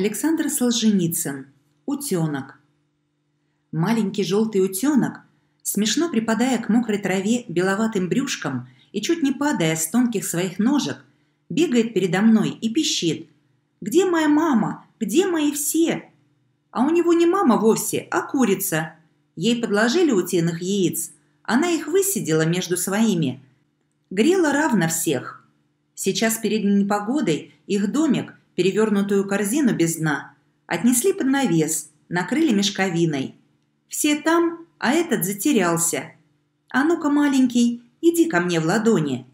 Александр Солженицын. Утенок. Маленький желтый утенок, смешно припадая к мокрой траве беловатым брюшком и чуть не падая с тонких своих ножек, бегает передо мной и пищит. «Где моя мама? Где мои все?» А у него не мама вовсе, а курица. Ей подложили утиных яиц. Она их высидела между своими. Грела равно всех. Сейчас перед непогодой их домик перевернутую корзину без дна отнесли под навес, накрыли мешковиной. Все там, а этот затерялся. «А ну-ка, маленький, иди ко мне в ладони!»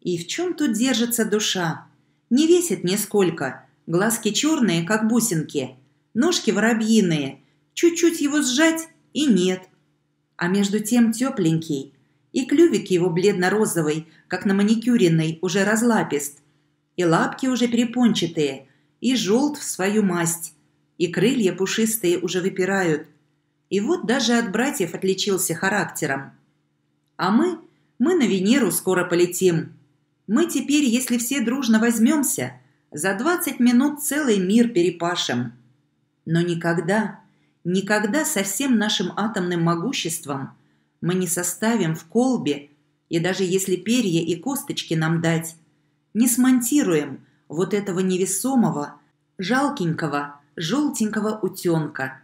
И в чем тут держится душа? Не весит нисколько, глазки черные, как бусинки, ножки воробьиные, чуть-чуть его сжать и нет. А между тем тепленький, и клювик его бледно-розовый, как на маникюренный, уже разлапист, и лапки уже перепончатые, и желт в свою масть, и крылья пушистые уже выпирают. И вот даже от братьев отличился характером. А мы, мы на Венеру скоро полетим. Мы теперь, если все дружно возьмемся, за 20 минут целый мир перепашем. Но никогда, никогда со всем нашим атомным могуществом мы не составим в колбе, и даже если перья и косточки нам дать, не смонтируем вот этого невесомого, жалкенького, желтенького утенка,